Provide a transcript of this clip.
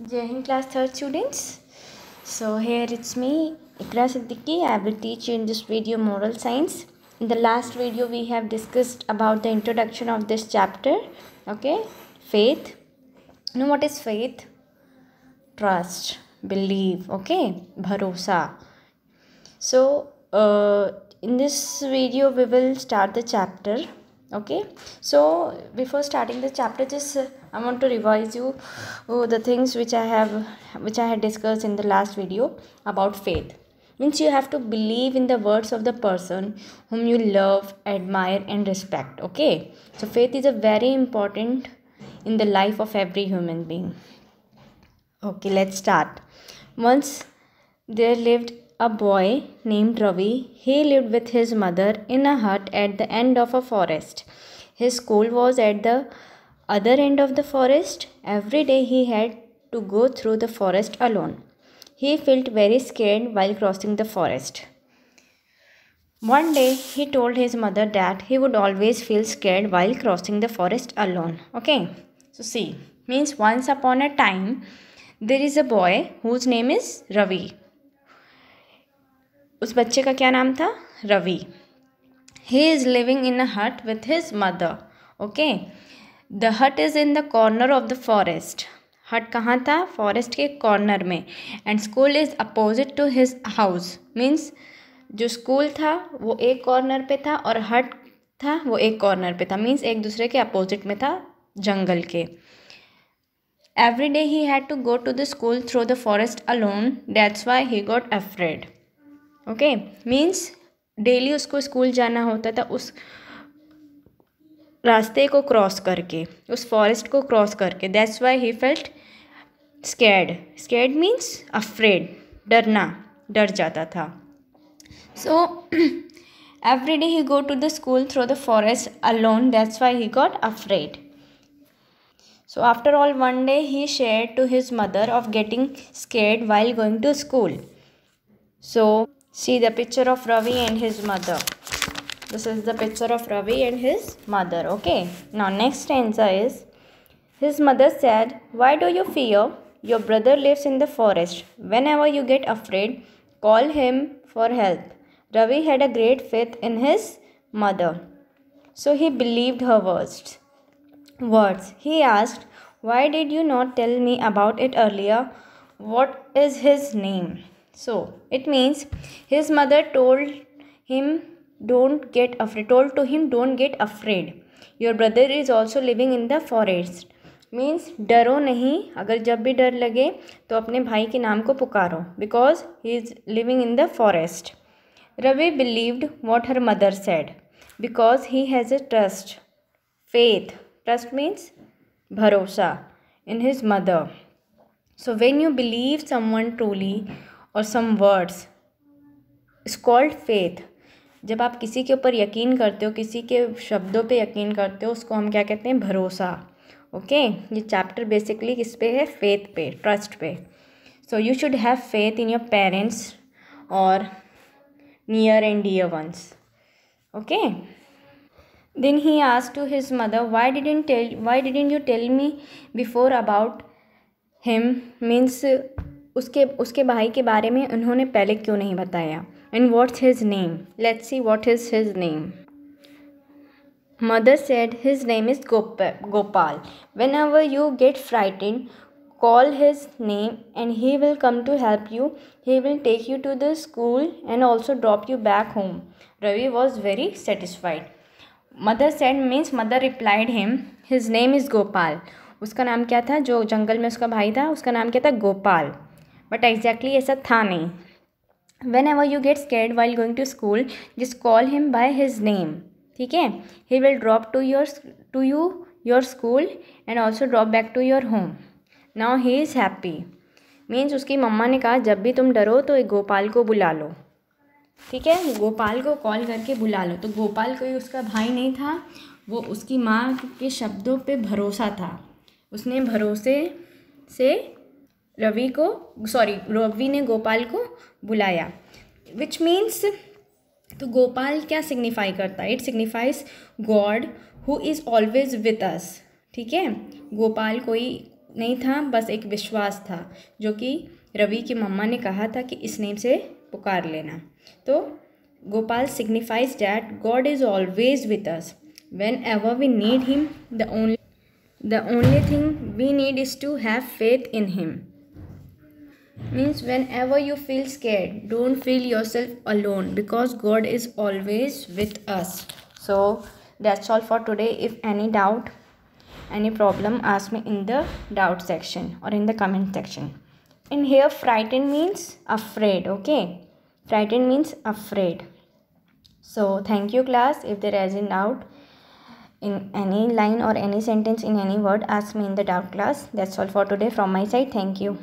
जय Hind class third students so here it's me Iqra Siddiqui I will teach in this video moral science in the last video we have discussed about the introduction of this chapter okay faith no what is faith trust believe okay भरोसा so in this video we will start the chapter okay so before starting the chapter just uh, i want to revise you uh, the things which i have which i had discussed in the last video about faith means you have to believe in the words of the person whom you love admire and respect okay so faith is a very important in the life of every human being okay let's start once there lived a boy named Ravi. He lived with his mother in a hut at the end of a forest. His school was at the other end of the forest. Every day he had to go through the forest alone. He felt very scared while crossing the forest. One day he told his mother that he would always feel scared while crossing the forest alone. Okay, so see, means once upon a time there is a boy whose name is Ravi. उस बच्चे का क्या नाम था Ravi he is living in a hut with his mother okay the hut is in the corner of the forest hut कहाँ था forest के corner में and school is opposite to his house means जो स्कूल था वो एक corner पे था और हट था वो एक कॉर्नर पे था मीन्स एक दूसरे के अपोजिट में था जंगल के every day he had to go to the school through the forest alone that's why he got afraid okay means daily उसको स्कूल जाना होता था उस रास्ते को क्रॉस करके उस फॉरेस्ट को क्रॉस करके that's why he felt scared scared means afraid डरना डर जाता था so every day he go to the school through the forest alone that's why he got afraid so after all one day he share to his mother of getting scared while going to school so See the picture of Ravi and his mother. This is the picture of Ravi and his mother. Okay. Now next answer is his mother said, Why do you fear? Your brother lives in the forest. Whenever you get afraid, call him for help. Ravi had a great faith in his mother. So he believed her words. Words. He asked, Why did you not tell me about it earlier? What is his name? So it means his mother told him, Don't get afraid. Told to him, Don't get afraid. Your brother is also living in the forest. Means डरो नहीं अगर जब भी डर लगे तो अपने भाई के नाम को पुकारो because he is living in the forest Ravi believed what her mother said because he has a trust faith trust means भरोसा in his mother so when you believe someone truly और some words is called faith जब आप किसी के ऊपर यकीन करते हो किसी के शब्दों पे यकीन करते हो उसको हम क्या कहते हैं भरोसा ओके ये चैप्टर बेसिकली किस पे है फेथ पे ट्रस्ट पे so you should have faith in your parents और near and dear ones okay then to his mother his did why tell why did didn't you tell me before about him means उसके उसके भाई के बारे में उन्होंने पहले क्यों नहीं बताया and what his name let's see what is his name mother said his name is Gop Gopal whenever you get frightened call his name and he will come to help you he will take you to the school and also drop you back home Ravi was very satisfied mother said means mother replied him his name is Gopal उसका नाम क्या था जो जंगल में उसका भाई था उसका नाम क्या था गोपाल बट एग्जैक्टली ऐसा था नहीं whenever you get scared while going to school जिस call him by his name ठीक है he will drop to your to you your school and also drop back to your home now he is happy means उसकी मम्मा ने कहा जब भी तुम डरो तो एक गोपाल को बुला लो ठीक है गोपाल को कॉल करके बुला लो तो गोपाल कोई उसका भाई नहीं था वो उसकी माँ के शब्दों पे भरोसा था उसने भरोसे से रवि को सॉरी रवि ने गोपाल को बुलाया विच मीन्स तो गोपाल क्या सिग्निफाई करता है it signifies God who is always with us ठीक है गोपाल कोई नहीं था बस एक विश्वास था जो कि रवि की मम्मा ने कहा था कि इस नेम से पुकार लेना तो Gopal signifies that God is always with us whenever we need him the only the only thing we need is to have faith in him means whenever you feel scared don't feel yourself alone because god is always with us so that's all for today if any doubt any problem ask me in the doubt section or in the comment section in here frightened means afraid okay frightened means afraid so thank you class if there is any doubt in any line or any sentence in any word ask me in the doubt class that's all for today from my side thank you